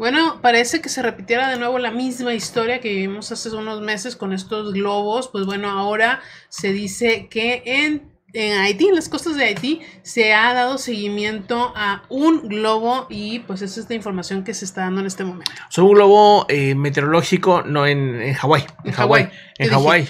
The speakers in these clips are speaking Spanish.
Bueno, parece que se repitiera de nuevo la misma historia que vivimos hace unos meses con estos globos. Pues bueno, ahora se dice que en, en Haití, en las costas de Haití, se ha dado seguimiento a un globo y pues esa es la información que se está dando en este momento. son un globo eh, meteorológico, no en, en Hawái. En Hawái. En Hawái.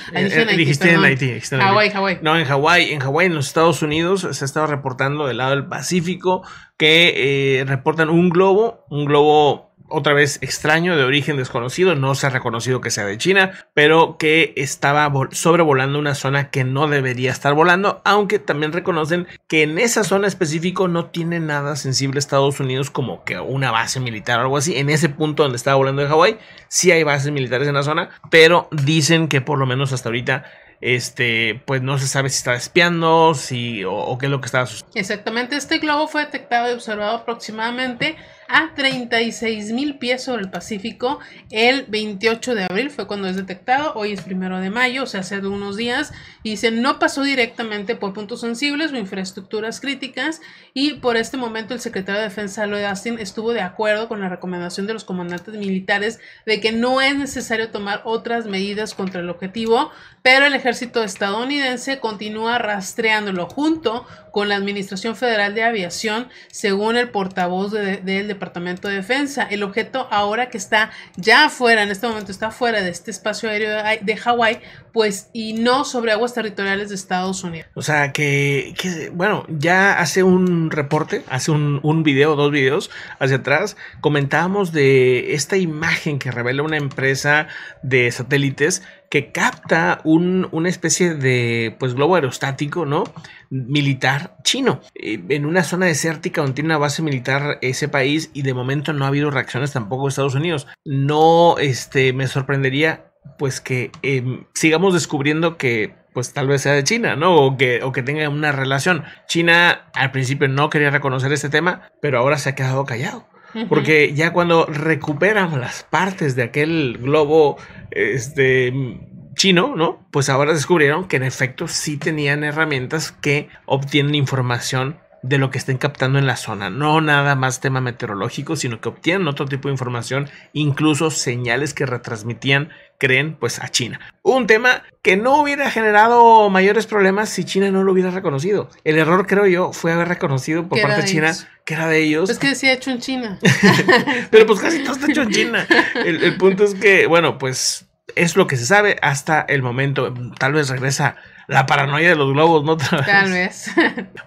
Dijiste eh, en Haití. Hawái, No, en Hawái. En Hawái, en los Estados Unidos, se ha estado reportando del lado del Pacífico que eh, reportan un globo, un globo otra vez extraño, de origen desconocido, no se ha reconocido que sea de China, pero que estaba sobrevolando una zona que no debería estar volando, aunque también reconocen que en esa zona específico no tiene nada sensible Estados Unidos como que una base militar o algo así, en ese punto donde estaba volando en Hawái, sí hay bases militares en la zona, pero dicen que por lo menos hasta ahorita este, pues no se sabe si estaba espiando, si, o, o qué es lo que estaba sucediendo. Exactamente, este globo fue detectado y observado aproximadamente a 36 mil pies sobre el Pacífico el 28 de abril, fue cuando es detectado, hoy es primero de mayo, o sea, hace unos días, y se no pasó directamente por puntos sensibles o infraestructuras críticas, y por este momento el secretario de Defensa, Lloyd Austin, estuvo de acuerdo con la recomendación de los comandantes militares de que no es necesario tomar otras medidas contra el objetivo, pero el ejército estadounidense continúa rastreándolo junto con la Administración Federal de Aviación, según el portavoz de, del Departamento de Defensa. El objeto ahora que está ya afuera, en este momento está fuera de este espacio aéreo de, Hawái, pues y no sobre aguas territoriales de Estados Unidos. O sea que, bueno, ya hace un reporte, hace un, un video, dos videos hacia atrás, comentábamos de esta imagen que revela una empresa de satélites que capta un, una especie de pues, globo aerostático, ¿no? Militar chino, eh, en una zona desértica donde tiene una base militar ese país y de momento no ha habido reacciones tampoco de Estados Unidos. No, este, me sorprendería pues que em, sigamos descubriendo que pues tal vez sea de China, ¿no? O que, o que tenga una relación. China al principio no quería reconocer este tema, pero ahora se ha quedado callado. Porque ya cuando recuperan las partes de aquel globo este, chino, ¿no? Pues ahora descubrieron que en efecto sí tenían herramientas que obtienen información de lo que estén captando en la zona. No nada más tema meteorológico, sino que obtienen otro tipo de información, incluso señales que retransmitían, creen, pues a China. Un tema que no hubiera generado mayores problemas si China no lo hubiera reconocido. El error, creo yo, fue haber reconocido por parte de China que era de ellos. Es pues que decía hecho en China. Pero pues casi todo está hecho en China. el punto es que, bueno, pues es lo que se sabe hasta el momento. Tal vez regresa la paranoia de los globos, ¿no? Tal vez.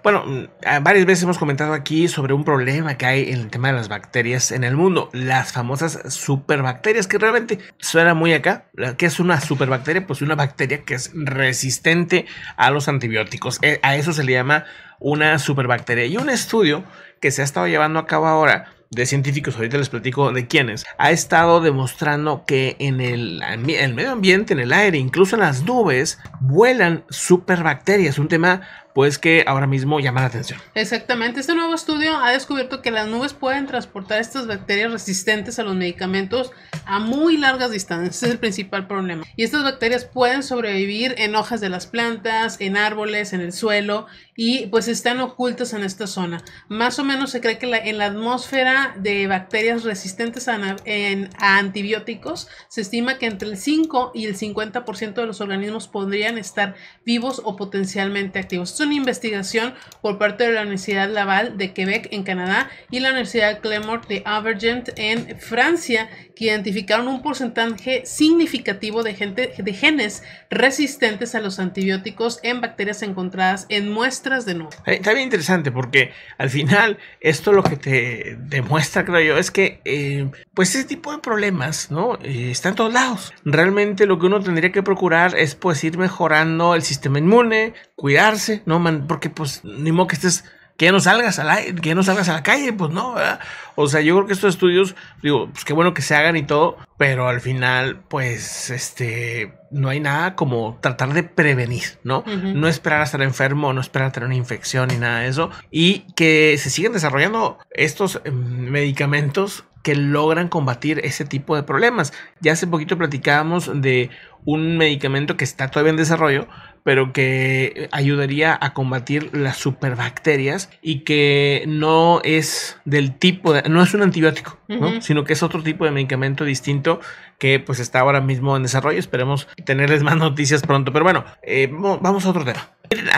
Bueno, mm, varias veces hemos comentado aquí sobre un problema que hay en el tema de las bacterias en el mundo, las famosas superbacterias, que realmente suena muy acá. ¿Qué es una superbacteria? Pues una bacteria que es resistente a los antibióticos. Eh, a eso se le llama una superbacteria. Y un estudio que se ha estado llevando a cabo ahora de científicos, ahorita les platico de quiénes, ha estado demostrando que en el, medio ambiente, en el aire, incluso en las nubes, vuelan superbacterias, un tema pues que ahora mismo llama la atención. Exactamente, este nuevo estudio ha descubierto que las nubes pueden transportar estas bacterias resistentes a los medicamentos a muy largas distancias, ese es el principal problema. Y estas bacterias pueden sobrevivir en hojas de las plantas, en árboles, en el suelo y pues están ocultas en esta zona. Más o menos se cree que en la atmósfera de bacterias resistentes a, en, antibióticos se estima que entre el 5 y el 50% de los organismos podrían estar vivos o potencialmente activos. es una investigación por parte de la Universidad Laval de Quebec en Canadá y la Universidad Clermont de Avergent en Francia que identificaron un porcentaje significativo de, de genes resistentes a los antibióticos en bacterias encontradas en muestras de nuevo eh, Está bien interesante porque al final esto lo que te demuestra, creo yo, es que eh, pues ese tipo de problemas, ¿no? Eh, están en todos lados. Realmente lo que uno tendría que procurar es pues ir mejorando el sistema inmune, cuidarse, ¿no? Porque pues ni modo que estés que no salgas a la, que no salgas a la calle, pues no, ¿verdad? O sea, yo creo que estos estudios, digo, pues qué bueno que se hagan y todo, pero al final, pues, este, no hay nada como tratar de prevenir, ¿no? No esperar a estar enfermo, no esperar a tener una infección ni nada de eso, y que se sigan desarrollando estos em, medicamentos que logran combatir ese tipo de problemas. Ya hace poquito platicábamos de un medicamento que está todavía en desarrollo, pero que ayudaría a combatir las superbacterias y que no es del tipo, de, no es un antibiótico, sino que es otro tipo de medicamento distinto que pues está ahora mismo en desarrollo. Esperemos tenerles más noticias pronto. Pero bueno, eh, vamos a otro tema.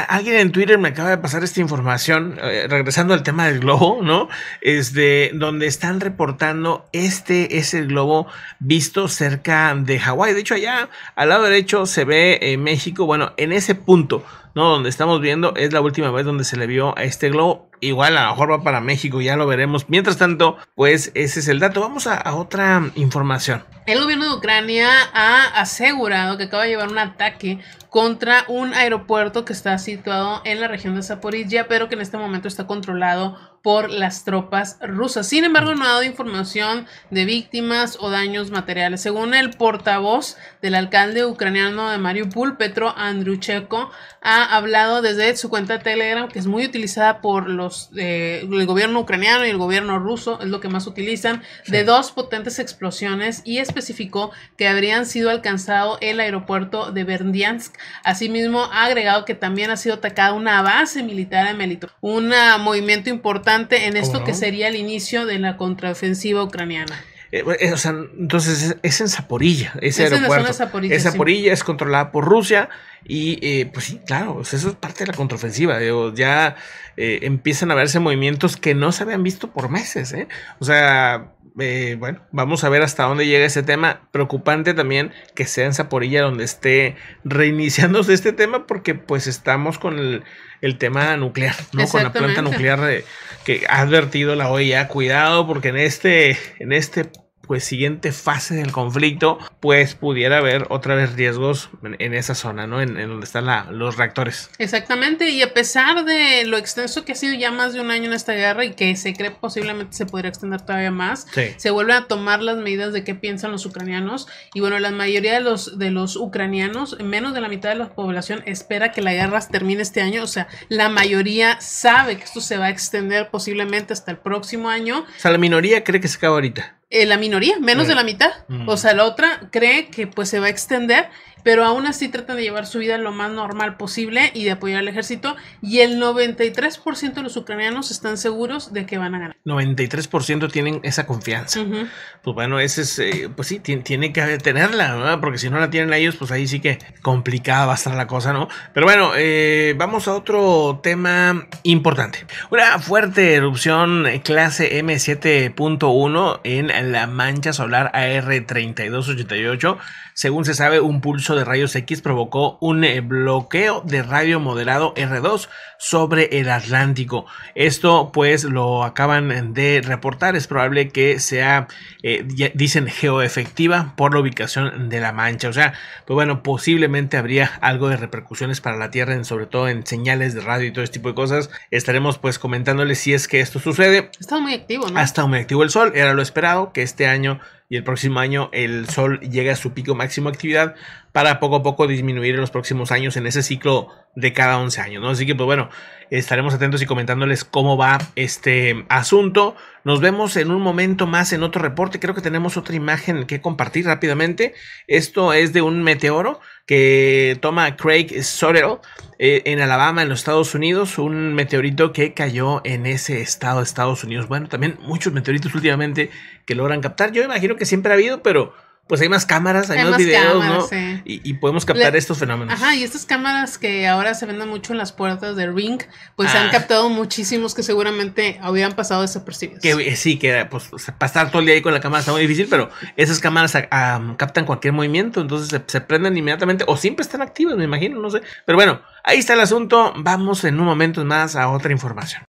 Alguien en Twitter me acaba de pasar esta información, eh, regresando al tema del globo, ¿no? Este, donde están reportando este es el globo visto cerca de Hawái. De hecho, allá al lado derecho se ve eh, México. Bueno, en ese punto no, donde estamos viendo es la última vez donde se le vio a este globo. Igual a lo mejor va para México, ya lo veremos. Mientras tanto, pues ese es el dato. Vamos a, otra información. El gobierno de Ucrania ha asegurado que acaba de llevar un ataque contra un aeropuerto que está situado en la región de Zaporizhia, pero que en este momento está controlado por las tropas rusas. Sin embargo, mm. no ha dado información de víctimas o daños materiales. Según el portavoz del alcalde ucraniano de Mariupol, Petro Andrucheko, ha hablado desde su cuenta Telegram, que es muy utilizada por los eh, el gobierno ucraniano y el gobierno ruso, es lo que más utilizan, de dos potentes explosiones y especificó que habrían sido alcanzado el aeropuerto de Berdiansk. Asimismo, ha agregado que también ha sido atacada una base militar en Melitopol, un movimiento importante en esto que sería el inicio de la contraofensiva ucraniana. Eh, eh, entonces es, en Zaporilla, ese aeropuerto. Es es controlada por Rusia y eh, pues sí, claro, eso es parte de la contraofensiva. ya empiezan a verse movimientos que no se habían visto por meses. O sea, bueno, vamos a ver hasta dónde llega ese tema. Preocupante también que sea en Zaporilla donde esté reiniciándose este tema porque pues estamos con el, tema nuclear, ¿no? Con la planta nuclear que ha advertido la OEA, cuidado porque en este, en este pues siguiente fase del conflicto, pues pudiera haber otra vez riesgos en, esa zona, ¿no? En, donde están los reactores. Exactamente, y a pesar de lo extenso que ha sido ya más de un año en esta guerra y que se cree posiblemente se podría extender todavía más, se vuelven a tomar las medidas de qué piensan los ucranianos y bueno, la mayoría de los, de los ucranianos, menos de la mitad de la población espera que la guerra termine este año, o sea, la mayoría sabe que esto se va a extender posiblemente hasta el próximo año. O sea, la minoría cree que se acaba ahorita. Eh, la minoría, menos de mm. la mitad. O mm. sea, la otra cree que pues se va a extender pero aún así tratan de llevar su vida lo más normal posible y de apoyar al ejército. Y el 93% de los ucranianos están seguros de que van a ganar. 93% tienen esa confianza. Pues bueno, ese es, eh, pues sí, tiene que tenerla, ¿verdad? porque si no la tienen ellos, pues ahí sí que complicada va a estar la cosa, ¿no? Pero bueno, eh, vamos a otro tema importante. Una fuerte erupción eh, clase M7.1 en la mancha solar AR3288. Según se sabe, un pulso de rayos X provocó un eh, bloqueo de radio moderado R2 sobre el Atlántico. Esto pues lo acaban de reportar. Es probable que sea, eh, dicen, geoefectiva por la ubicación de la mancha. O sea, pues bueno, posiblemente habría algo de repercusiones para la Tierra, sobre todo en señales de radio y todo este tipo de cosas. Estaremos pues comentándoles si es que esto sucede. Está muy activo, ¿no? Ha estado muy activo el Sol. Era lo esperado que este año y el próximo año el Sol llega a su pico máximo de actividad para poco a poco disminuir en los próximos años en ese ciclo de cada 11 años, ¿no? Así que, pues bueno, estaremos atentos y comentándoles cómo va este asunto. Nos vemos en un momento más en otro reporte. Creo que tenemos otra imagen que compartir rápidamente. Esto es de un meteoro que toma Craig Sorel eh, en Alabama, en los Estados Unidos. Un meteorito que cayó en ese estado de Estados Unidos. Bueno, también muchos meteoritos últimamente que logran captar. Yo imagino que siempre ha habido, pero pues hay más cámaras, hay, más, videos, Y, podemos captar estos fenómenos. Ajá, y estas cámaras que ahora se venden mucho en las puertas de Ring, pues se han ah. captado muchísimos que seguramente habían pasado desapercibidos. Que, eh, sí, que pues pasar todo el día ahí con la cámara está muy difícil, pero esas cámaras ah, captan cualquier movimiento, entonces se, se, prenden inmediatamente o siempre están activas, me imagino, no sé. Pero bueno, ahí está el asunto. Vamos en un momento más a otra información.